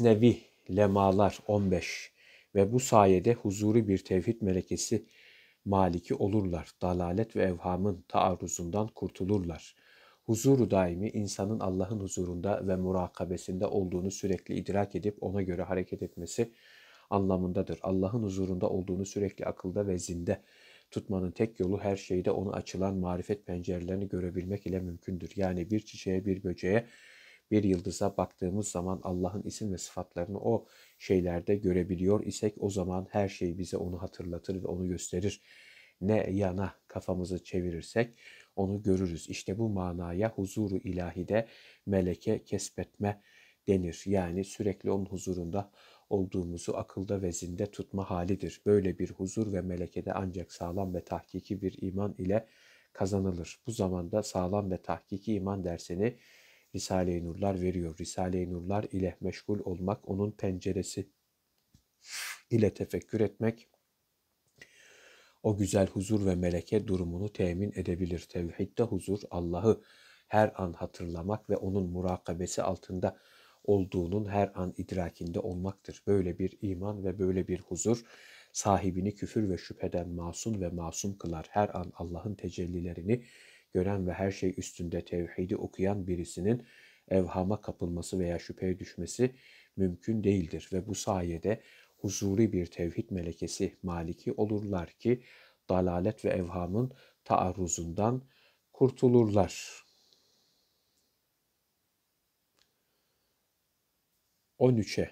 Nevih, Lemalar 15 ve bu sayede huzuri bir tevhid melekesi maliki olurlar. Dalalet ve evhamın taarruzundan kurtulurlar. Huzuru daimi insanın Allah'ın huzurunda ve murakabesinde olduğunu sürekli idrak edip ona göre hareket etmesi anlamındadır. Allah'ın huzurunda olduğunu sürekli akılda ve zinde tutmanın tek yolu her şeyde onu açılan marifet pencerelerini görebilmek ile mümkündür. Yani bir çiçeğe, bir böceğe, bir yıldıza baktığımız zaman Allah'ın isim ve sıfatlarını o şeylerde görebiliyor isek o zaman her şey bize onu hatırlatır ve onu gösterir. Ne yana kafamızı çevirirsek onu görürüz. İşte bu manaya huzuru ilahide meleke kesbetme denir. Yani sürekli onun huzurunda olduğumuzu akılda ve zinde tutma halidir. Böyle bir huzur ve melekede ancak sağlam ve tahkiki bir iman ile kazanılır. Bu zamanda sağlam ve tahkiki iman dersini Risale-i Nurlar veriyor. Risale-i Nurlar ile meşgul olmak, onun penceresi ile tefekkür etmek o güzel huzur ve meleke durumunu temin edebilir. Tevhidde huzur Allah'ı her an hatırlamak ve onun murakabesi altında olduğunun her an idrakinde olmaktır. Böyle bir iman ve böyle bir huzur sahibini küfür ve şüpheden masum ve masum kılar. Her an Allah'ın tecellilerini gören ve her şey üstünde tevhidi okuyan birisinin evhama kapılması veya şüpheye düşmesi mümkün değildir ve bu sayede huzuri bir tevhid melekesi maliki olurlar ki dalalet ve evhamın taarruzundan kurtulurlar. 13'e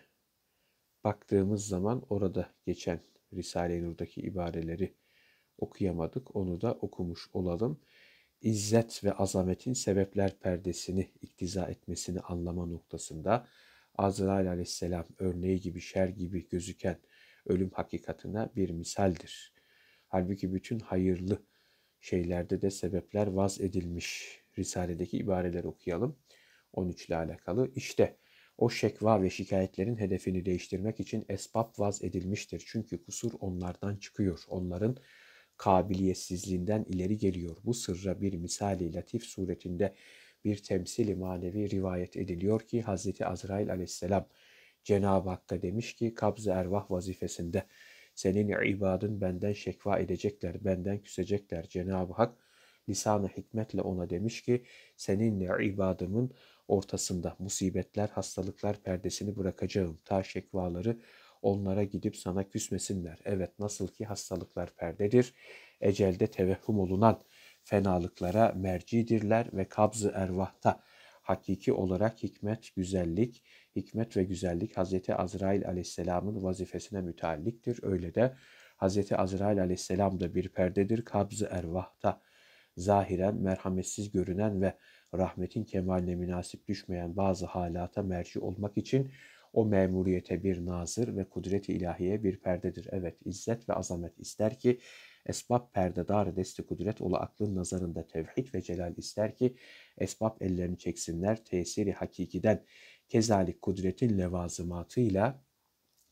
baktığımız zaman orada geçen Risale-i Nur'daki ibareleri okuyamadık. Onu da okumuş olalım izzet ve azametin sebepler perdesini iktiza etmesini anlama noktasında Azrail aleyhisselam örneği gibi şer gibi gözüken ölüm hakikatine bir misaldir. Halbuki bütün hayırlı şeylerde de sebepler vaz edilmiş. Risaledeki ibareleri okuyalım. 13 ile alakalı. İşte o şekva ve şikayetlerin hedefini değiştirmek için esbab vaz edilmiştir. Çünkü kusur onlardan çıkıyor. Onların kabiliyetsizliğinden ileri geliyor. Bu sırra bir misali latif suretinde bir temsili manevi rivayet ediliyor ki Hz. Azrail aleyhisselam Cenab-ı Hakk'a demiş ki kabz ervah vazifesinde senin ibadın benden şekva edecekler, benden küsecekler. Cenab-ı Hak lisanı hikmetle ona demiş ki seninle ibadımın ortasında musibetler, hastalıklar perdesini bırakacağım. Ta şekvaları onlara gidip sana küsmesinler. Evet nasıl ki hastalıklar perdedir, ecelde tevehhüm olunan fenalıklara mercidirler ve kabzı ervahta hakiki olarak hikmet, güzellik, hikmet ve güzellik Hz. Azrail aleyhisselamın vazifesine mütealliktir. Öyle de Hz. Azrail aleyhisselam da bir perdedir. Kabzı ervahta zahiren merhametsiz görünen ve rahmetin kemaline münasip düşmeyen bazı halata merci olmak için o memuriyete bir nazır ve kudret-i ilahiye bir perdedir. Evet, izzet ve azamet ister ki esbab perde perdedar desti kudret ola aklın nazarında tevhid ve celal ister ki esbab ellerini çeksinler tesiri hakikiden. Kezalik kudretin levazımatıyla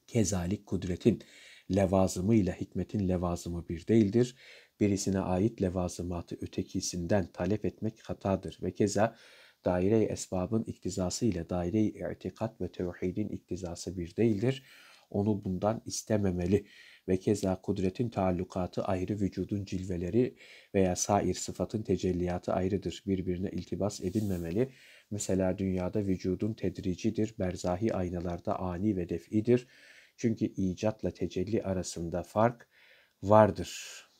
kezalik kudretin levazımıyla hikmetin levazımı bir değildir. Birisine ait levazımatı ötekisinden talep etmek hatadır ve keza daire-i esbabın iktizası ile daire-i itikat ve tevhidin iktizası bir değildir. Onu bundan istememeli ve keza kudretin taallukatı ayrı vücudun cilveleri veya sair sıfatın tecelliyatı ayrıdır. Birbirine iltibas edilmemeli. Mesela dünyada vücudun tedricidir, berzahi aynalarda ani ve def'idir. Çünkü icatla tecelli arasında fark vardır.''